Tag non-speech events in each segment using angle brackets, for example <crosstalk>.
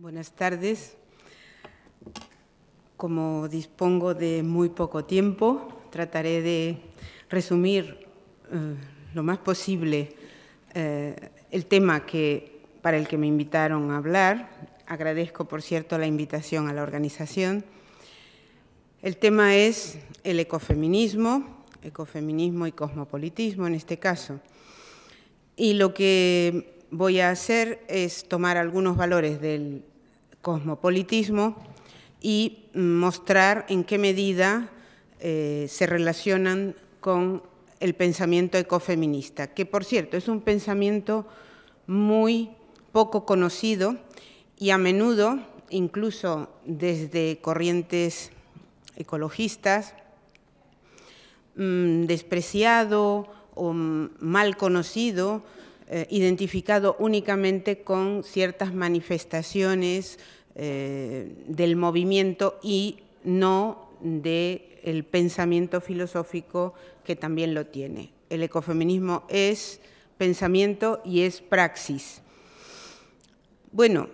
Buenas tardes. Como dispongo de muy poco tiempo, trataré de resumir eh, lo más posible eh, el tema que, para el que me invitaron a hablar. Agradezco, por cierto, la invitación a la organización. El tema es el ecofeminismo, ecofeminismo y cosmopolitismo en este caso. Y lo que voy a hacer es tomar algunos valores del cosmopolitismo y mostrar en qué medida eh, se relacionan con el pensamiento ecofeminista, que por cierto es un pensamiento muy poco conocido y a menudo, incluso desde corrientes ecologistas, mm, despreciado o mal conocido, eh, identificado únicamente con ciertas manifestaciones eh, del movimiento y no del el pensamiento filosófico que también lo tiene. El ecofeminismo es pensamiento y es praxis. Bueno,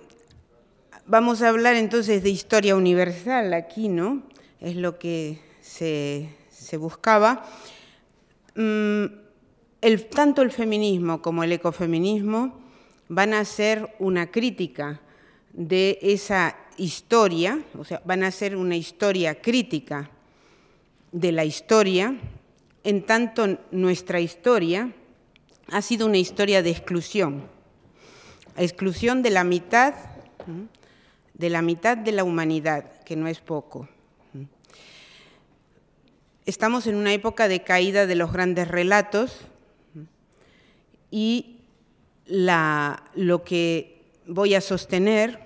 vamos a hablar entonces de historia universal aquí, ¿no? Es lo que se, buscaba. Mm, tanto el feminismo como el ecofeminismo van a ser una crítica de esa historia, o sea, van a ser una historia crítica de la historia, en tanto nuestra historia ha sido una historia de exclusión, exclusión de la mitad, de la mitad de la humanidad, que no es poco. Estamos en una época de caída de los grandes relatos y lo que voy a sostener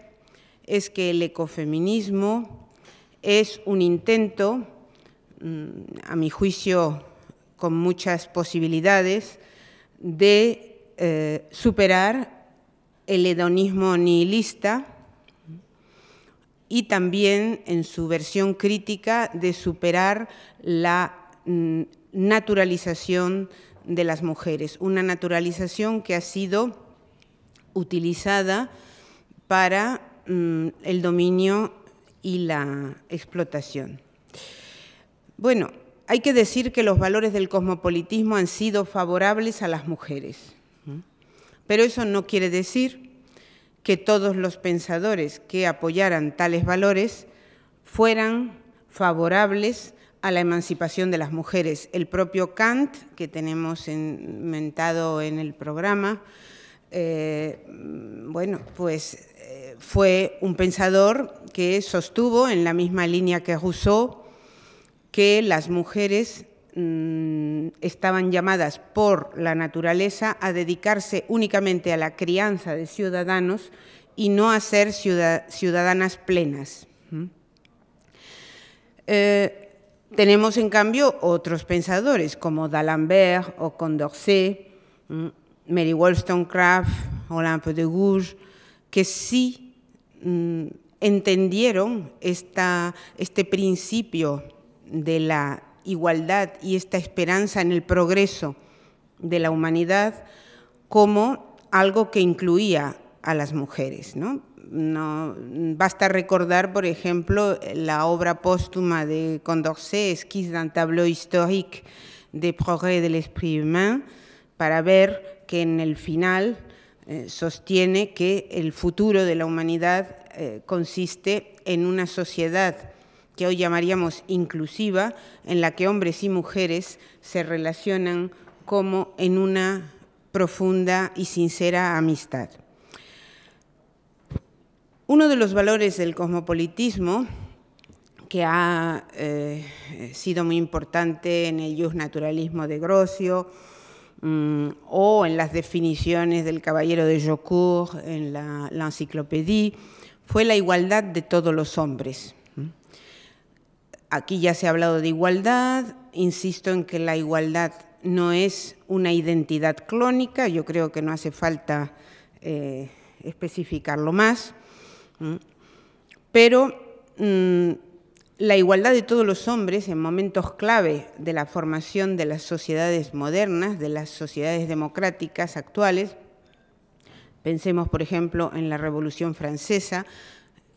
es que el ecofeminismo es un intento, mm, a mi juicio con muchas posibilidades, de eh, superar el hedonismo nihilista y también en su versión crítica de superar la mm, naturalización de las mujeres, una naturalización que ha sido utilizada para Mm, el dominio y la explotación. Bueno, hay que decir que los valores del cosmopolitismo han sido favorables a las mujeres, pero eso no quiere decir que todos los pensadores que apoyaran tales valores fueran favorables a la emancipación de las mujeres. El propio Kant, que tenemos inventado en el programa, eh, bueno, pues eh, fue un pensador que sostuvo en la misma línea que Rousseau que las mujeres mm, estaban llamadas por la naturaleza a dedicarse únicamente a la crianza de ciudadanos y no a ser ciudadanas plenas. Eh, tenemos en cambio otros pensadores como D'Alembert o Condorcet, Mary Wollstonecraft, Olaf de Gouges, que sí mm, entendieron este principio de la igualdad y esta esperanza en el progreso de la humanidad como algo que incluía a las mujeres. ¿no? No, basta recordar, por ejemplo, la obra póstuma de Condorcet, Esquisse d'un tableau historique de progrès de l'esprit humain, para ver que en el final eh, sostiene que el futuro de la humanidad eh, consiste en una sociedad que hoy llamaríamos inclusiva, en la que hombres y mujeres se relacionan como en una profunda y sincera amistad. Uno de los valores del cosmopolitismo que ha eh, sido muy importante en el Naturalismo de Grocio, Mm, o en las definiciones del Caballero de Jocourt en la, enciclopedia, fue la igualdad de todos los hombres. Mm. Aquí ya se ha hablado de igualdad, insisto en que la igualdad no es una identidad clónica, yo creo que no hace falta eh, especificarlo más, mm, pero la igualdad de todos los hombres en momentos clave de la formación de las sociedades modernas, de las sociedades democráticas actuales, pensemos por ejemplo en la Revolución Francesa,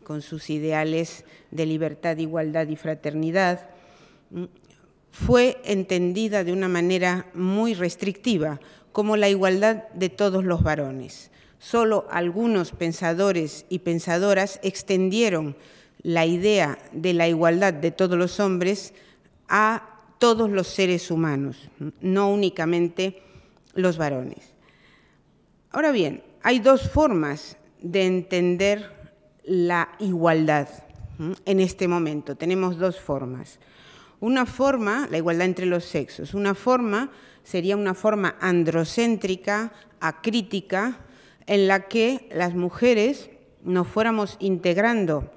con sus ideales de libertad, igualdad y fraternidad, fue entendida de una manera muy restrictiva, como la igualdad de todos los varones. Solo algunos pensadores y pensadoras extendieron la idea de la igualdad de todos los hombres a todos los seres humanos, no únicamente los varones. Ahora bien, hay dos formas de entender la igualdad en este momento. Tenemos dos formas. Una forma, la igualdad entre los sexos, una forma sería una forma androcéntrica, acrítica, en la que las mujeres nos fuéramos integrando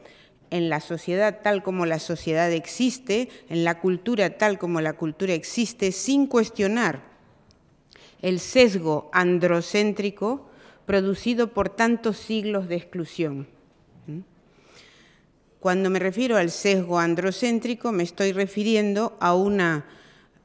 en la sociedad tal como la sociedad existe, en la cultura tal como la cultura existe, sin cuestionar el sesgo androcéntrico producido por tantos siglos de exclusión. ¿Mm? Cuando me refiero al sesgo androcéntrico, me estoy refiriendo a una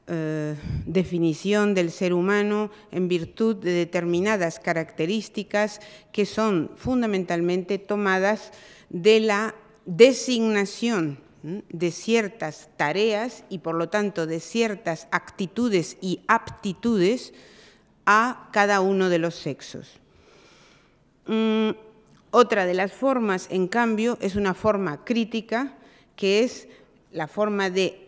eh, definición del ser humano en virtud de determinadas características que son fundamentalmente tomadas de la designación de ciertas tareas y por lo tanto de ciertas actitudes y aptitudes a cada uno de los sexos. Mm, otra de las formas, en cambio, es una forma crítica, que es la forma de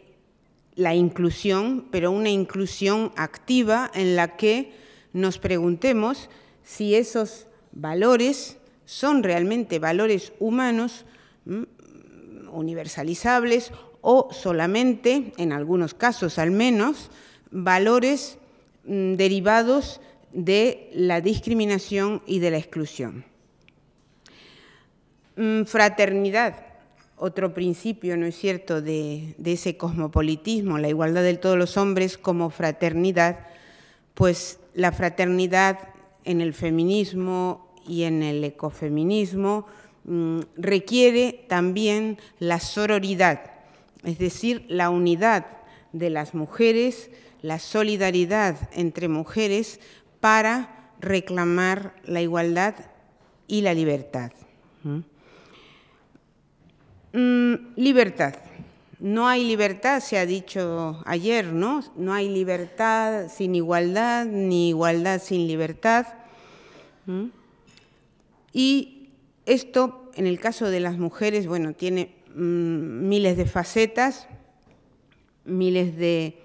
la inclusión, pero una inclusión activa en la que nos preguntemos si esos valores son realmente valores humanos Mm, universalizables o solamente, en algunos casos al menos, valores mm, derivados de la discriminación y de la exclusión. Mm, fraternidad, otro principio, ¿no es cierto?, de, de, ese cosmopolitismo, la igualdad de todos los hombres como fraternidad, pues la fraternidad en el feminismo y en el ecofeminismo Mm, requiere también la sororidad, es decir, la unidad de las mujeres, la solidaridad entre mujeres para reclamar la igualdad y la libertad. Mm, libertad. No hay libertad, se ha dicho ayer, ¿no? No hay libertad sin igualdad, ni igualdad sin libertad. Y esto, en el caso de las mujeres, bueno, tiene mm, miles de facetas, miles de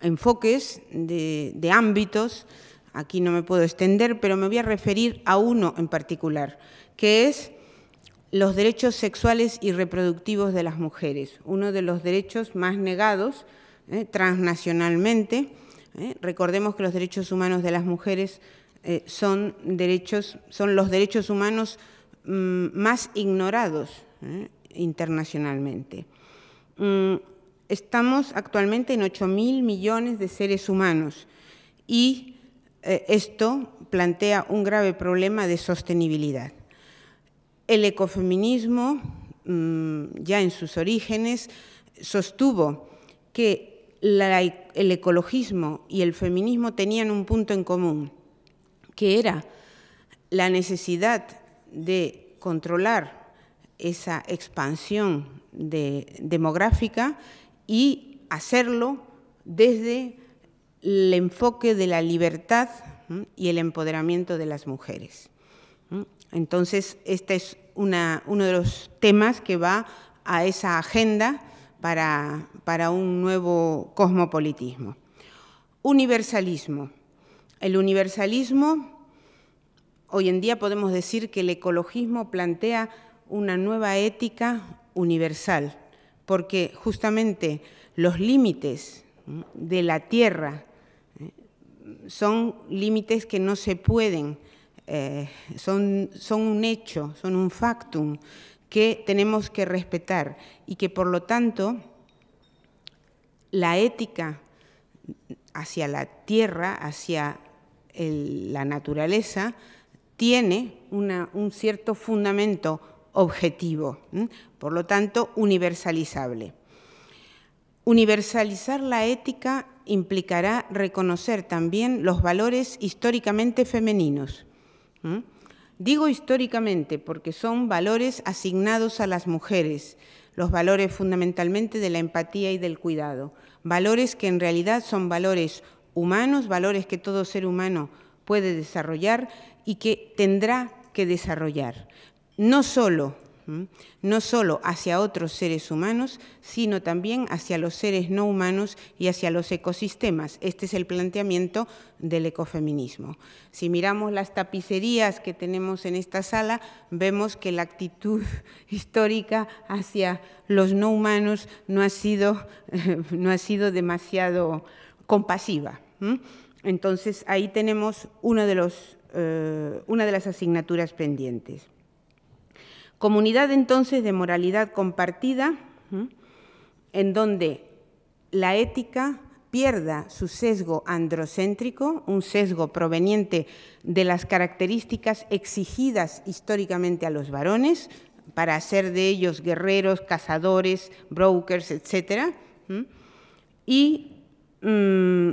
enfoques, de, ámbitos. Aquí no me puedo extender, pero me voy a referir a uno en particular, que es los derechos sexuales y reproductivos de las mujeres, uno de los derechos más negados eh, transnacionalmente. Eh, recordemos que los derechos humanos de las mujeres eh, son derechos, son los derechos humanos Mm, más ignorados ¿eh? internacionalmente. Mm, estamos actualmente en 8.000 millones de seres humanos y eh, esto plantea un grave problema de sostenibilidad. El ecofeminismo, mm, ya en sus orígenes, sostuvo que el ecologismo y el feminismo tenían un punto en común, que era la necesidad de controlar esa expansión demográfica y hacerlo desde el enfoque de la libertad y el empoderamiento de las mujeres. Entonces, este es uno de los temas que va a esa agenda para, para un nuevo cosmopolitismo. Universalismo. El universalismo Hoy en día podemos decir que el ecologismo plantea una nueva ética universal, porque justamente los límites de la tierra ¿eh? son límites que no se pueden, eh, son, un hecho, son un factum que tenemos que respetar y que por lo tanto la ética hacia la tierra, hacia la naturaleza, tiene un cierto fundamento objetivo, por lo tanto, universalizable. Universalizar la ética implicará reconocer también los valores históricamente femeninos. Digo históricamente porque son valores asignados a las mujeres, los valores fundamentalmente de la empatía y del cuidado, valores que en realidad son valores humanos, valores que todo ser humano puede desarrollar y que tendrá que desarrollar, no solo, no solo hacia otros seres humanos, sino también hacia los seres no humanos y hacia los ecosistemas. Este es el planteamiento del ecofeminismo. Si miramos las tapicerías que tenemos en esta sala, vemos que la actitud <laughs> histórica hacia los no humanos no ha sido, <laughs> no ha sido demasiado compasiva. Entonces ahí tenemos uno de los eh, una de las asignaturas pendientes. Comunidad entonces de moralidad compartida, en donde la ética pierda su sesgo androcéntrico, un sesgo proveniente de las características exigidas históricamente a los varones para hacer de ellos guerreros, cazadores, brokers, etc. Y mm,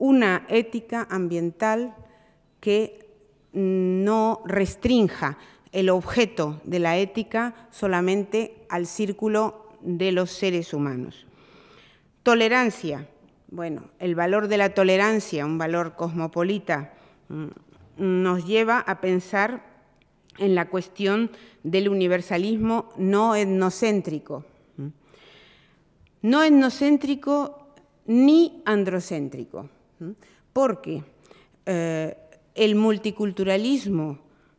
una ética ambiental que no restrinja el objeto de la ética solamente al círculo de los seres humanos. Tolerancia. Bueno, el valor de la tolerancia, un valor cosmopolita, mm, nos lleva a pensar en la cuestión del universalismo no etnocéntrico. No etnocéntrico ni androcéntrico, porque eh, el multiculturalismo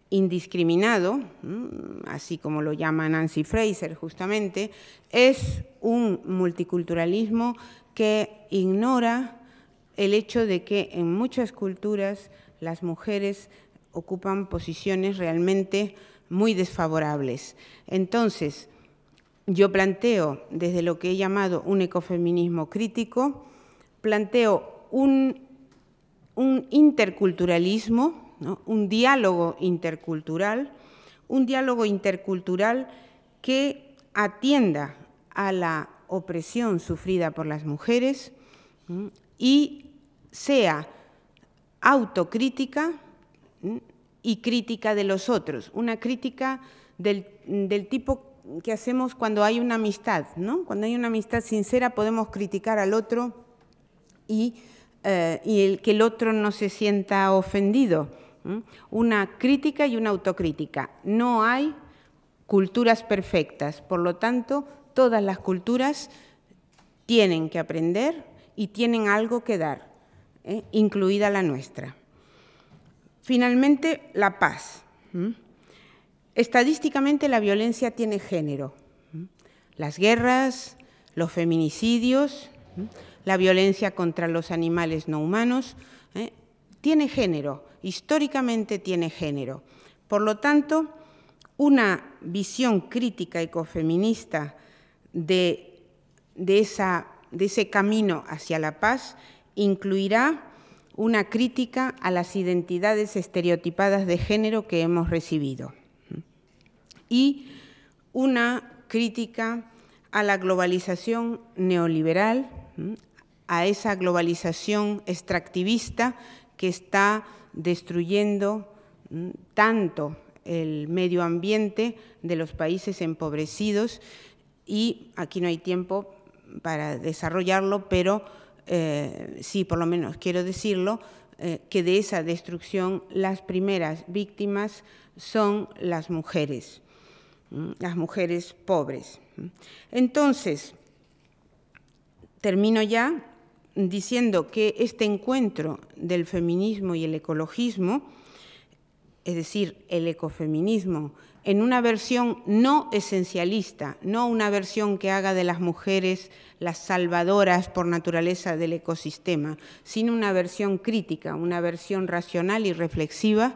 indiscriminado, mm, así como lo llama Nancy Fraser justamente, es un multiculturalismo que ignora el hecho de que en muchas culturas las mujeres ocupan posiciones realmente muy desfavorables. Entonces, yo planteo, desde lo que he llamado un ecofeminismo crítico, planteo un un interculturalismo, un diálogo intercultural, un diálogo intercultural que atienda a la opresión sufrida por las mujeres y sea autocrítica y crítica de los otros, una crítica del, tipo que hacemos cuando hay una amistad, ¿no? Cuando hay una amistad sincera podemos criticar al otro y eh, y el que el otro no se sienta ofendido. Una crítica y una autocrítica. No hay culturas perfectas, por lo tanto, todas las culturas tienen que aprender y tienen algo que dar, ¿eh? incluida la nuestra. Finalmente, la paz. Estadísticamente la violencia tiene género. Las guerras, los feminicidios, la violencia contra los animales no humanos, ¿eh? tiene género, históricamente tiene género. Por lo tanto, una visión crítica ecofeminista de, esa, de ese camino hacia la paz incluirá una crítica a las identidades estereotipadas de género que hemos recibido y una crítica a la globalización neoliberal, a esa globalización extractivista que está destruyendo mm, tanto el medio ambiente de los países empobrecidos y aquí no hay tiempo para desarrollarlo, pero eh, sí, por lo menos quiero decirlo, eh, que de esa destrucción las primeras víctimas son las mujeres, mm, las mujeres pobres. Entonces, termino ya diciendo que este encuentro del feminismo y el ecologismo, es decir, el ecofeminismo, en una versión no esencialista, no una versión que haga de las mujeres las salvadoras por naturaleza del ecosistema, sino una versión crítica, una versión racional y reflexiva,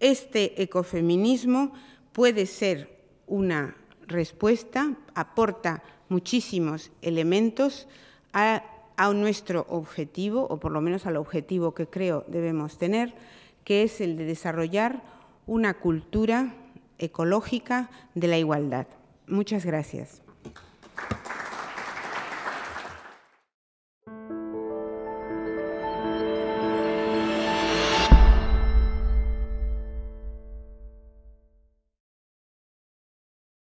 este ecofeminismo puede ser una respuesta, aporta muchísimos elementos a a nuestro objetivo, o por lo menos al objetivo que creo debemos tener, que es el de desarrollar una cultura ecológica de la igualdad. Muchas gracias.